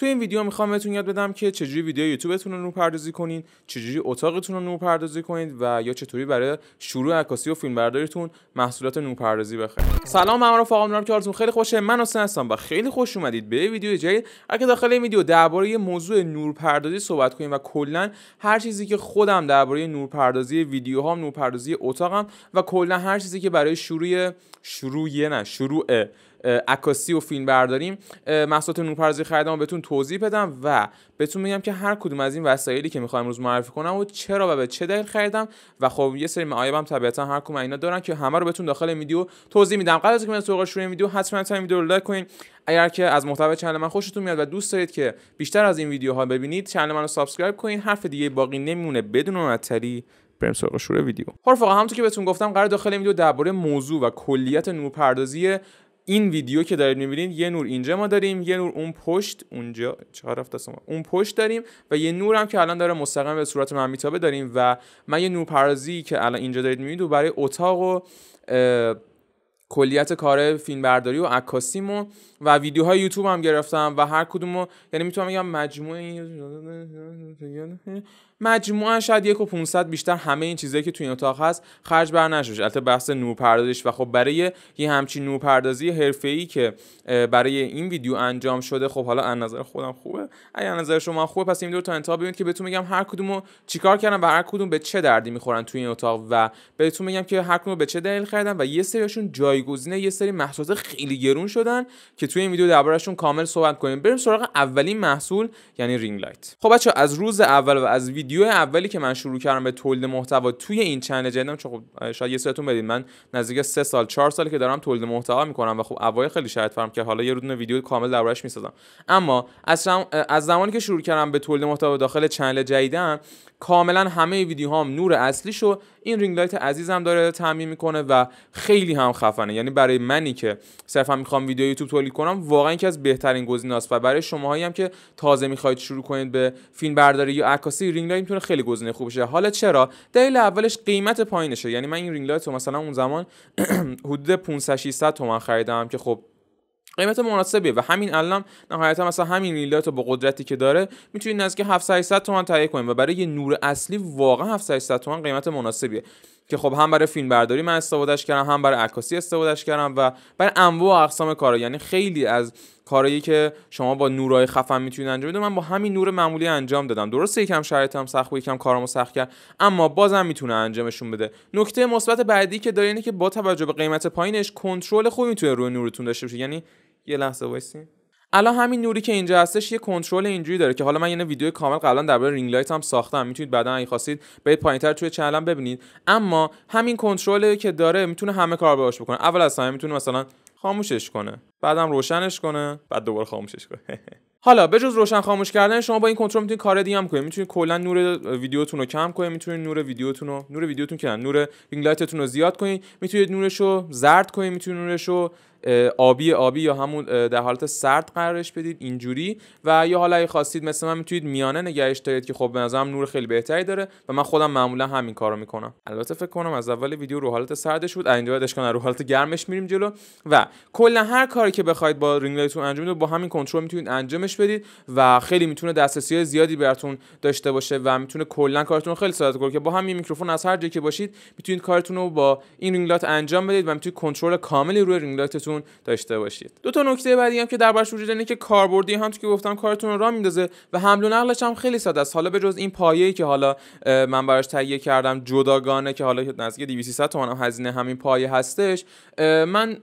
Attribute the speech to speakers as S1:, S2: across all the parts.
S1: توی این ویدیو میخوام بهتون یاد بدم که چجوری ویدیو یوتیوبتون رو نورپردازی کنین چجوری اتاقتون رو نورپردازی کنید و یا چطوری برای شروع عکاسی و فیلمبرداریتون محصولات نورپردازی بخرید سلام همراه فاقا میدونم که حالتون خیلی خوشه من حسین هستم و خیلی خوش اومدید به ویدیو جدید اگه داخل این ویدیو درباره موضوع نورپردازی صحبت کنیم و کلا هر چیزی که خودم درباره نورپردازی ویدیوهام نورپردازی اتاقم و کلا هر چیزی که برای شروع شروع نه شروع عکاسی و فیلم برداریم محصولات نورپردازی خریدم بهتون توضیح بدم و بهتون میگم که هر کدوم از این وسایلی که میخوام روز معرفی کنم و چرا و به چه دلیل خریدم و خب یه سری معایبم هم طبیعتا هر کدوم اینا دارن که همه رو بهتون داخل ویدیو توضیح میدم قبل از اینکه من سراغ شروع ویدیو حتما تا ویدیو رو لایک کنین اگر که از محتوای چنل من خوشتون میاد و دوست دارید که بیشتر از این ویدیوها ببینید چنل منو سابسکرایب کنین حرف دیگه باقی نمیمونه بدون معطلی بریم سراغ شروع ویدیو خب رفقا همونطور که بهتون گفتم قرار داخل این ویدیو درباره موضوع و کلیت نورپردازی این ویدیو که دارید میبینید یه نور اینجا ما داریم یه نور اون پشت اونجا چهار اون پشت داریم و یه نورم که الان داره مستقیم به صورت من میتابه داریم و من یه پرازی که الان اینجا دارید میبینید و برای اتاق و کلیت کار فیلمبرداری و عکاسیم و ویدیوهای یوتیوب هم گرفتم و هر کدومو یعنی میتونم بگم مجموعه مجموعا شاید یک و 500 بیشتر همه این چیزایی که تو این اتاق هست خرج بر نشوش البته بحث نورپردازیش و خب برای یه همچین نورپردازی ای که برای این ویدیو انجام شده خب حالا از نظر خودم خوبه اگر نظر شما خوبه پس این دور تا انتها ببینید که بهتون میگم هر کدومو چیکار کردم و هر کدوم به چه دردی میخورن توی این اتاق و بهتون میگم که هر کدوم به چه دلیل خریدن و یه سریشون جایگزینه یه سری محصولات خیلی گرون شدن که توی این ویدیو دربارشون کامل صحبت کنیم بریم سراغ اولین محصول یعنی رینگ لایت خب بچه از روز اول و از ویدیو ویدیو اولی که من شروع کردم به تولید محتوا توی این چنل جدیدم چون خب شاید یه سرتون بدید من نزدیک سه سال چهار سالی که دارم تولید محتوا میکنم و خب اوای خیلی شرط فهم که حالا یه رودن ویدیو کامل دربارش میسازم اما از, از زمانی که شروع کردم به تولید محتوا داخل چنل جدیدم کاملا همه ویدیوهام نور اصلیشو این رینگ لایت عزیزم داره تعمین میکنه و خیلی هم خفنه یعنی برای منی که صرفا میخوام ویدیو یوتیوب تولید کنم واقعا یکی از بهترین گزینه‌هاست و برای شماهایی هم که تازه میخواید شروع کنید به فیلم برداری یا عکاسی رینگ این میتونه خیلی گزینه خوب شه حالا چرا دلیل اولش قیمت پایینشه یعنی من این رینگ لایت رو مثلا اون زمان حدود 500 600 تومن خریدم که خب قیمت مناسبیه و همین الان نهایتا مثلا همین ریلایت رو با قدرتی که داره میتونید نزدیک 700 تومن تهیه کنید و برای یه نور اصلی واقعا 700 تومن قیمت مناسبیه که خب هم برای فیلم برداری من استفادهش کردم هم برای عکاسی استفادهش کردم و برای انواع و اقسام کارا یعنی خیلی از کارایی که شما با نورای خفن میتونید انجام بدید من با همین نور معمولی انجام دادم درسته یکم شرایطم سخت و یکم کارامو سخت کرد اما بازم میتونه انجامشون بده نکته مثبت بعدی که داره اینه که با توجه به قیمت پایینش کنترل خوبی میتونه روی نورتون داشته باشه یعنی یه لحظه وایسین الان همین نوری که اینجا هستش یه کنترل اینجوری داره که حالا من یه یعنی ویدیو کامل قبلا درباره رینگ لایت هم ساختم میتونید بعدا اگه خواستید برید پایینتر توی چنلم ببینید اما همین کنترل که داره میتونه همه کار باهاش بکنه اول از همه میتونه مثلا خاموشش کنه بعدم روشنش کنه بعد دوباره خاموشش کنه حالا به جز روشن خاموش کردن شما با این کنترل میتونید کار دیگه هم کنید میتونید کلا نور ویدیوتون رو کم کنید میتونید نور ویدیوتون رو نور ویدیوتون که نور رینگ لایتتون رو زیاد کنید میتونید نورش رو زرد کنید میتونید نورش رو آبی آبی یا همون در حالت سرد قرارش بدید اینجوری و یا حالا اگه خواستید مثل من میتونید میانه نگهش دارید که خب به نظرم نور خیلی بهتری داره و من خودم معمولا همین کارو میکنم البته فکر کنم از اول ویدیو رو حالت سردش بود اینجا بعدش کنم رو حالت گرمش میریم جلو و کلا هر کاری که بخواید با رینگ لایتتون انجام بدید با همین کنترل میتونید انجامش بدید و خیلی میتونه دسترسی زیادی براتون داشته باشه و میتونه کلا کارتون خیلی ساده کنه که با همین میکروفون از هر جایی که باشید میتونید کارتون رو با این رینگ لایت انجام بدید و میتونید کنترل کاملی روی رینگ خودتون داشته باشید دو تا نکته بعدی هم که دربارش وجود اینه که کاربردی هم که گفتم کارتون رو را میندازه و حمل و نقلش هم خیلی ساده است حالا به جز این پایه‌ای که حالا من براش تهیه کردم جداگانه که حالا نزدیک 2300 تومان هم هزینه همین پایه هستش من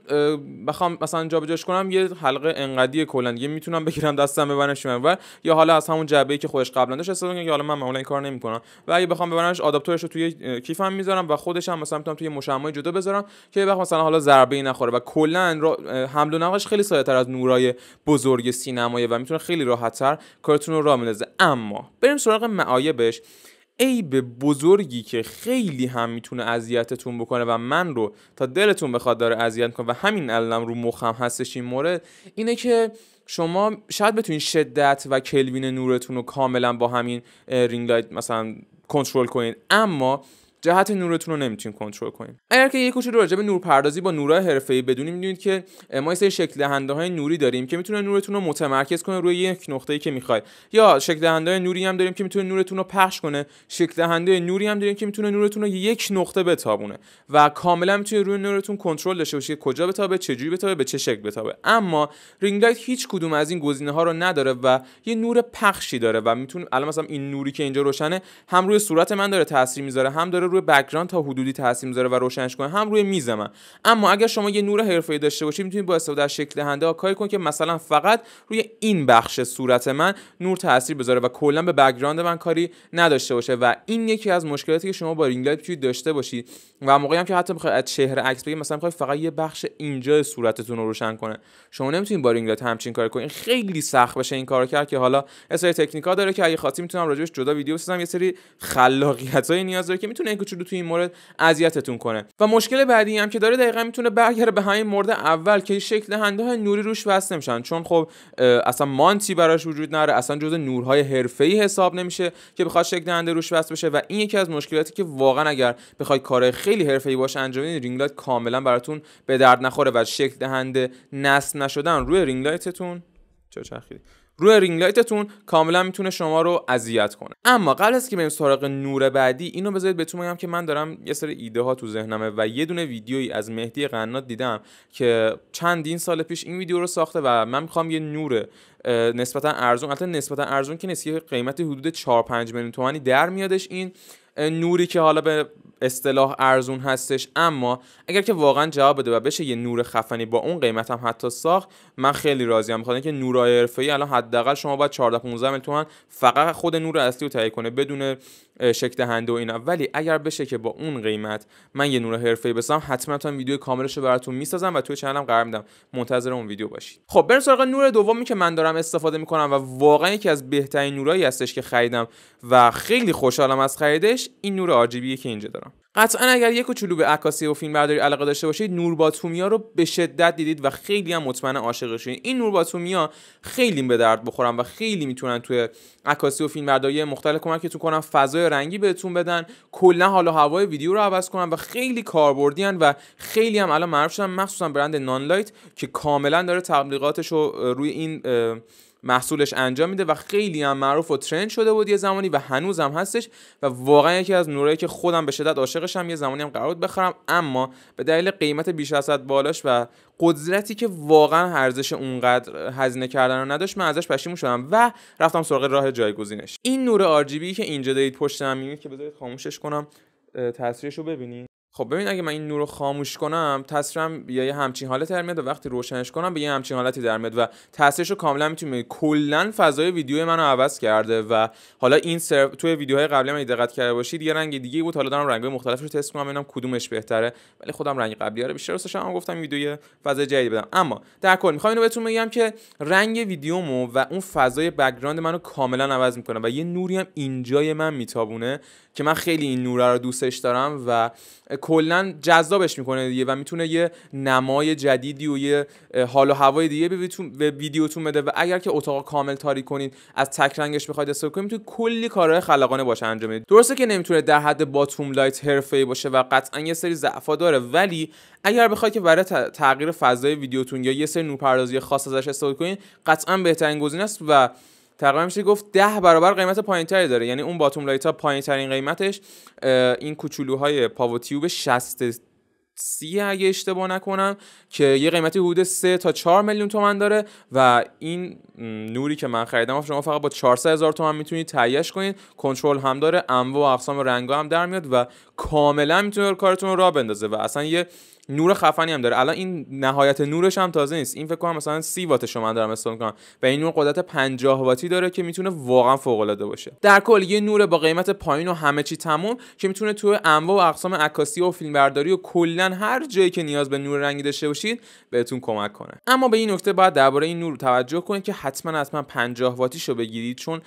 S1: بخوام مثلا جابجاش کنم یه حلقه انقدی کلا یه میتونم بگیرم دستم ببرمش و یا حالا از همون جعبه‌ای که خودش قبلا داشت استفاده که حالا من معمولا این کار نمی‌کنم و اگه بخوام ببرمش آداپتورش رو توی کیفم میذارم و خودش هم مثلا میتونم توی مشمع جدا بذارم که بخوام مثلا حالا ضربه ای نخوره و کلا را... حمل و نقلش خیلی ساده تر از نورای بزرگ سینمایه و میتونه خیلی راحت تر کارتون رو راه بندازه اما بریم سراغ معایبش عیب بزرگی که خیلی هم میتونه اذیتتون بکنه و من رو تا دلتون بخواد داره اذیت کنه و همین الانم رو مخم هستش این مورد اینه که شما شاید بتونید شدت و کلوین نورتون رو کاملا با همین رینگ لایت مثلا کنترل کنید اما جهت نورتون رو نمیتونین کنترل کنیم. اگر که یه کوچولو راجع به نورپردازی با نورهای ای بدونیم میدونید که ما سری شکل دهنده های نوری داریم که میتونه نورتون رو متمرکز کنه روی یک نقطه ای که میخواید یا شکل دهنده های نوری هم داریم که میتونه نورتون رو پخش کنه شکل دهنده نوری هم داریم که میتونه نورتون رو یک نقطه بتابونه و کاملا میتونه روی نورتون کنترل داشته باشه کجا بتابه چجوری بتابه به چه شکل بتابه اما رینگ لایت هیچ کدوم از این گزینه ها رو نداره و یه نور پخشی داره و میتونه الان مثلا این نوری که اینجا روشنه هم روی صورت من داره تاثیر میذاره هم داره روی بک‌گراند تا حدودی تاثیر میذاره و روشنش کنه هم روی میز من اما اگر شما یه نور حرفه‌ای داشته باشید میتونید با استفاده از شکل دهنده کاری کنید که مثلا فقط روی این بخش صورت من نور تاثیر بذاره و کلا به بک‌گراند من کاری نداشته باشه و این یکی از مشکلاتی که شما با رینگ لایت داشته باشید و موقعی هم که حتی میخواید از چهره عکس بگیرید مثلا میخواید فقط یه بخش اینجا صورتتون رو روشن کنه شما نمیتونید با رینگ لایت همچین کاری کنید خیلی سخت باشه این کارو کرد که حالا اسری تکنیکا داره که اگه خاطی میتونم راجبش جدا ویدیو بسازم یه سری خلاقیت‌های نیاز داره که میتونه کوچولو تو این مورد اذیتتون کنه و مشکل بعدی هم که داره دقیقا میتونه برگره به همین مورد اول که شکل دهنده های نوری روش بسته نمیشن چون خب اصلا مانتی براش وجود نره اصلا جزء نورهای ای حساب نمیشه که بخواد شکل دهنده روش بسته بشه و این یکی از مشکلاتی که واقعا اگر بخوای کار خیلی ای باشه انجام بدید رینگ لایت کاملا براتون به درد نخوره و شکل دهنده نصب نشدن روی رینگ لایتتون چه روی رینگ لایتتون کاملا میتونه شما رو اذیت کنه اما قبل از که بریم سراغ نور بعدی اینو بذارید بهتون بگم که من دارم یه سری ایده ها تو ذهنمه و یه دونه ویدیویی از مهدی قنات دیدم که چندین سال پیش این ویدیو رو ساخته و من میخوام یه نور نسبتا ارزون البته نسبتا ارزون که نسیه قیمت حدود 4 5 میلیون تومانی در میادش این نوری که حالا به اصطلاح ارزون هستش اما اگر که واقعا جواب بده و بشه یه نور خفنی با اون قیمت هم حتی ساخت من خیلی راضیم میخوام که نورای حرفه‌ای الان حداقل شما باید 14 15 میلیون فقط خود نور اصلی رو تهیه کنه بدون شکته دهنده و اینا ولی اگر بشه که با اون قیمت من یه نور حرفه‌ای بسازم حتما تا ویدیو کاملش رو براتون میسازم و توی چنلم قرار میدم منتظر اون ویدیو باشید خب بریم سراغ نور دومی که من دارم استفاده میکنم و واقعا یکی از بهترین نورایی هستش که خریدم و خیلی خوشحالم از خریدش این نور RGBیه که اینجا دارم قطعا اگر یک کوچولو به عکاسی و فیلم برداری علاقه داشته باشید نور باتومیا رو به شدت دیدید و خیلی هم مطمئن عاشقش این نور باتومیا خیلی به درد بخورن و خیلی میتونن توی عکاسی و فیلم برداری مختلف کمکتون کنن فضای رنگی بهتون بدن کلا حال و هوای ویدیو رو عوض کنن و خیلی کاربردی و خیلی هم الان معروف شدن مخصوصا برند نانلایت که کاملا داره تبلیغاتش رو روی این محصولش انجام میده و خیلی هم معروف و ترند شده بود یه زمانی و هنوز هم هستش و واقعا یکی از نورایی که خودم به شدت عاشقشم یه زمانی هم قرار بود بخرم اما به دلیل قیمت بیش از حد بالاش و قدرتی که واقعا ارزش اونقدر هزینه کردن رو نداشت من ازش پشیمون شدم و رفتم سراغ راه جایگزینش این نور RGB که اینجا دارید پشت میبینید که بذارید خاموشش کنم تاثیرش رو ببینید خب ببین اگه من این نور رو خاموش کنم تصویرم یا یه همچین حالت در میاد و وقتی روشنش کنم به یه همچین حالتی در میاد و تصویرش رو کاملا میتونی کلا فضای ویدیو منو عوض کرده و حالا این سر... توی ویدیوهای قبلی من دقت کرده باشید یه رنگ دیگه بود حالا دارم رنگ‌های مختلفش رو تست کنم ببینم کدومش بهتره ولی خودم رنگ قبلی رو آره، بیشتر دوست داشتم گفتم ویدیو فضای جدید بدم اما در کل میخوام اینو بهتون بگم که رنگ ویدیومو و اون فضای بک‌گراند منو کاملا عوض میکنه و یه نوری هم اینجای من میتابونه که من خیلی این نوره رو دوستش دارم و کلا جذابش میکنه دیگه و میتونه یه نمای جدیدی و یه حال و هوای دیگه به ویدیوتون بده و اگر که اتاق کامل تاریک کنید از تکرنگش رنگش بخواید استفاده کنید کلی کارهای خلاقانه باشه انجام بدید درسته که نمیتونه در حد باتوم لایت حرفه‌ای باشه و قطعا یه سری ضعفا داره ولی اگر بخواید که برای تغییر فضای ویدیوتون یا یه سری نورپردازی خاص ازش استفاده کنید قطعا بهترین گزینه است و تقریبا میشه گفت ده برابر قیمت پایینتری داره یعنی اون باتوم لایت ها پایین ترین قیمتش این کوچولوهای پاوتیوب 60 سی اگه اشتباه نکنم که یه قیمتی حدود 3 تا 4 میلیون تومن داره و این نوری که من خریدم خب شما فقط با 400 هزار تومن میتونید تهیهش کنید کنترل هم داره انواع و اقسام رنگا هم در میاد و کاملا میتونه کارتون رو را بندازه و اصلا یه نور خفنی هم داره الان این نهایت نورش هم تازه نیست این فکر کنم مثلا 30 وات شما دارم استفاده میکنم و این نور قدرت 50 واتی داره که میتونه واقعا فوق العاده باشه در کل یه نور با قیمت پایین و همه چی تموم که میتونه تو انواع و اقسام عکاسی و فیلمبرداری و کلا هر جایی که نیاز به نور رنگی داشته باشید بهتون کمک کنه اما به این نکته باید درباره این نور توجه کنید که حتما حتما 50 واتیشو بگیرید چون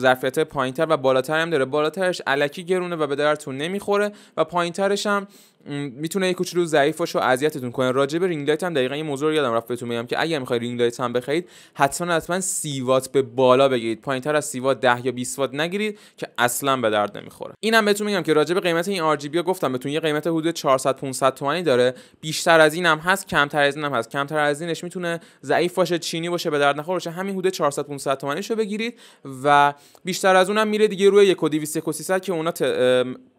S1: ظرفیت پایینتر و بالاتر هم داره بالاترش الکی گرونه و به درتون نمیخوره و پایینترش هم میتونه یه کوچولو ضعیف باشه و اذیتتون کنه راجع به رینگ لایت هم دقیقا این موضوع رو یادم رفت بهتون میگم که اگه میخواید رینگ لایت هم بخرید حتما حتما سی وات به بالا بگیرید پایین تر از سی وات 10 یا 20 وات نگیرید که اصلا به درد نمیخوره اینم بهتون میگم که راجع به قیمت این آر جی بی گفتم بهتون یه قیمت حدود 400 500 تومانی داره بیشتر از اینم هست کمتر از اینم هست کمتر از اینش میتونه ضعیف باشه چینی باشه به درد نخوره باشه همین حدود 400 500 تومانیشو بگیرید و بیشتر از اونم میره دیگه روی 1 و 200 که اونا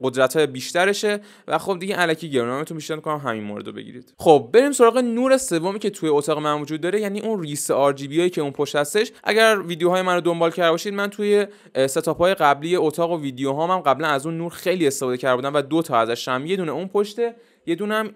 S1: قدرت های بیشترشه و خب دیگه که گرونامتون میشدن کنم همین مورد رو بگیرید خب بریم سراغ نور سومی که توی اتاق من وجود داره یعنی اون ریس آر جی که اون پشت هستش اگر ویدیوهای من رو دنبال کرده باشید من توی ستاپ های قبلی اتاق و ویدیوهامم هم قبلا از اون نور خیلی استفاده کرده بودم و دو تا ازش هم یه دونه اون پشته یه دونه هم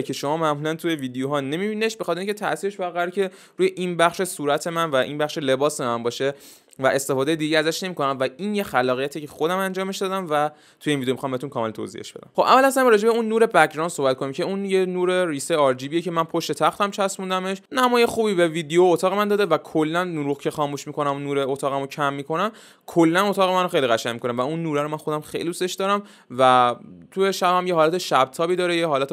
S1: که شما معمولا توی ویدیوها نمیبینش بخاطر اینکه تاثیرش فقط که روی این بخش صورت من و این بخش لباس من باشه و استفاده دیگه ازش نمیکنم و این یه خلاقیتی که خودم انجامش دادم و توی این ویدیو میخوام بهتون کامل توضیحش بدم خب اول اصلا راجع به اون نور بک‌گراند صحبت کنیم که اون یه نور ریسه آر که من پشت تختم چسبوندمش نمای خوبی به ویدیو اتاق من داده و کلا نور که خاموش میکنم نور اتاقمو کم میکنم کلا اتاق منو خیلی قشنگ میکنه و اون نور رو من خودم خیلی دوستش دارم و توی شب هم یه حالت شب تابی داره یه حالت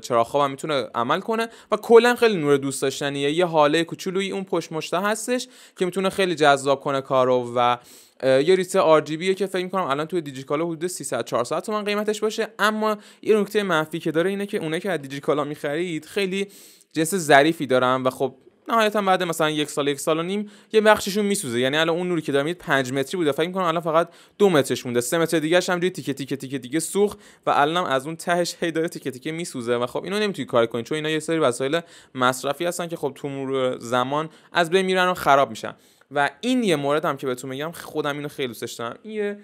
S1: چراغ خواب هم میتونه عمل کنه و کلا خیلی نور دوست داشتنیه یه حاله کوچولویی اون پشت مشته هستش که میتونه خیلی جذاب کنه کارو و یه ریت آر که فکر کنم الان توی دیجیکالا حدود 300 400 تومن قیمتش باشه اما یه نکته منفی که داره اینه که اونایی که از دیجیکالا میخرید خیلی جنس ظریفی دارن و خب نهایتا بعد مثلا یک سال یک سال و نیم یه بخششون میسوزه یعنی الان اون نوری که دارید 5 متری بوده فکر می‌کنم الان فقط دو مترش مونده سه متر دیگه هم روی تیکه تیکه تیکه دیگه سوخت و الانم از اون تهش هی داره تیکه تیکه میسوزه و خب اینو نمیتونی کار کنی چون اینا یه سری وسایل مصرفی هستن که خب تو زمان از بین میرن و خراب میشن و این یه مورد هم که بهتون میگم خودم اینو خیلی دوست داشتم این یه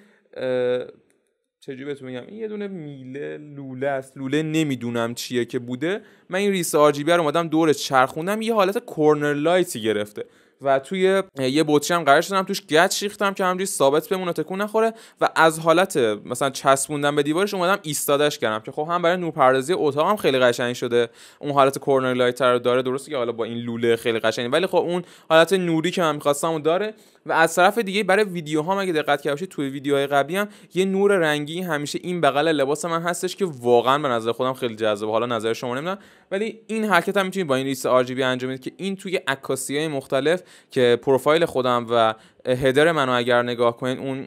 S1: چجوری بهتون میگم این یه دونه میله لوله است لوله نمیدونم چیه که بوده من این ریس آر جی بی رو اومدم دور چرخوندم یه حالت کورنر لایتی گرفته و توی یه بطری هم قرار شدم توش گچ شیختم که همجوری ثابت بمونه تکون نخوره و از حالت مثلا چسبوندن به دیوارش اومدم ایستادش کردم که خب هم برای نورپردازی اتاقم خیلی قشنگ شده اون حالت کورنر لایتر رو داره درسته که حالا با این لوله خیلی قشنگه ولی خب اون حالت نوری که من می‌خواستم داره و از طرف دیگه برای ویدیوها اگه دقت کرده باشید توی ویدیوهای قبلی هم یه نور رنگی همیشه این بغل لباس من هستش که واقعا به نظر خودم خیلی جذاب حالا نظر شما نمیدونم ولی این حرکت هم میتونید با این ریست RGB انجام بدید که این توی عکاسی های مختلف که پروفایل خودم و هدر منو اگر نگاه کنین اون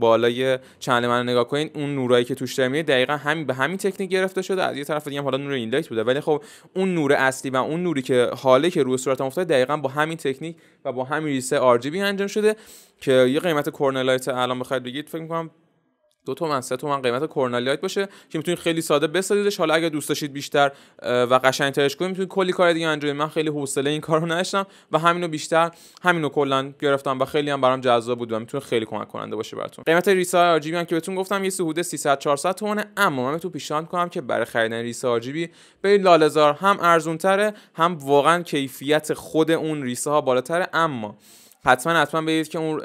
S1: بالای چنل منو نگاه کنین اون نورایی که توش میاد دقیقا همین به همین تکنیک گرفته شده از یه طرف دیگه حالا نور لایت بوده ولی خب اون نور اصلی و اون نوری که حاله که روی صورتم افتاده دقیقا با همین تکنیک و با همین ریسه RGB انجام شده که یه قیمت کورنلایت الان بخواید بگید فکر میکنم دو تومن سه تومن قیمت کورنالیایت باشه که میتونید خیلی ساده بسازیدش حالا اگه دوست داشتید بیشتر و قشنگترش کنید میتونید کلی کار دیگه انجام من خیلی حوصله این کارو نداشتم و همینو بیشتر همینو کلا گرفتم و خیلی هم برام جذاب بود و میتونه خیلی کمک کننده باشه براتون قیمت ریسا بی هم که بهتون گفتم یه حدود 300 400 تومنه اما من بهتون پیشنهاد کنم که برای خریدن ریسا بی برید لالزار هم ارزون هم واقعا کیفیت خود اون ریسا ها بالاتره اما حتما حتما ببینید که اون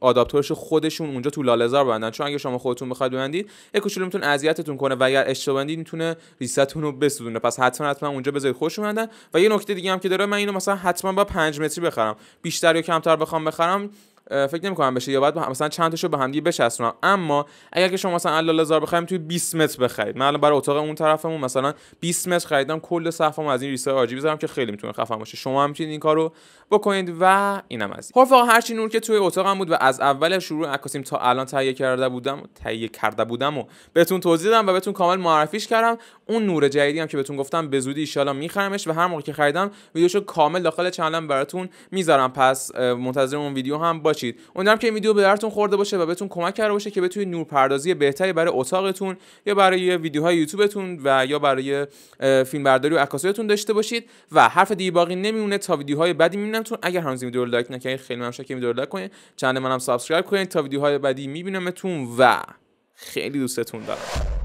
S1: آداپتورش خودشون اونجا تو لالزار ببندن چون اگه شما خودتون بخواید ببندید یه کوچولو میتونه اذیتتون کنه و اگر اشتباه بندید میتونه ریستتون رو بسوزونه پس حتما حتما اونجا بذارید خودشون بندن و یه نکته دیگه هم که داره من اینو مثلا حتما با 5 متری بخرم بیشتر یا کمتر بخوام بخرم فکر نمی‌کنم بشه یا بعد مثلا چند تاشو به هم دیگه بچسبونم اما اگر که شما مثلا الالزار بخریم توی 20 متر بخرید من الان برای اتاق اون طرفمون مثلا 20 متر خریدم کل صفام از این ریسای آجی بذارم که خیلی میتونه خفن باشه شما هم میتونید این کارو بکنید و اینم از خب فقط هرچی نور که توی اتاقم بود و از اول شروع عکاسیم تا الان تهیه کرده بودم تهیه کرده بودم و بهتون توضیح دادم و بهتون کامل معرفیش کردم اون نور جدیدی هم که بهتون گفتم به زودی ان میخرمش و هر موقع که خریدم ویدیوشو کامل داخل چنلم براتون میذارم پس منتظر اون ویدیو هم باش باشید امیدوارم که این ویدیو به درتون خورده باشه و بهتون کمک کرده باشه که بتونید نورپردازی بهتری برای اتاقتون یا برای ویدیوهای یوتیوبتون و یا برای فیلمبرداری و عکاسیتون داشته باشید و حرف دیگه باقی نمیمونه تا ویدیوهای بعدی میبینمتون اگر هنوز ویدیو رو لایک نکردید خیلی ممنون که ویدیو رو لایک کنید چند منم سابسکرایب کنید تا ویدیوهای بعدی میبینمتون و خیلی دوستتون دارم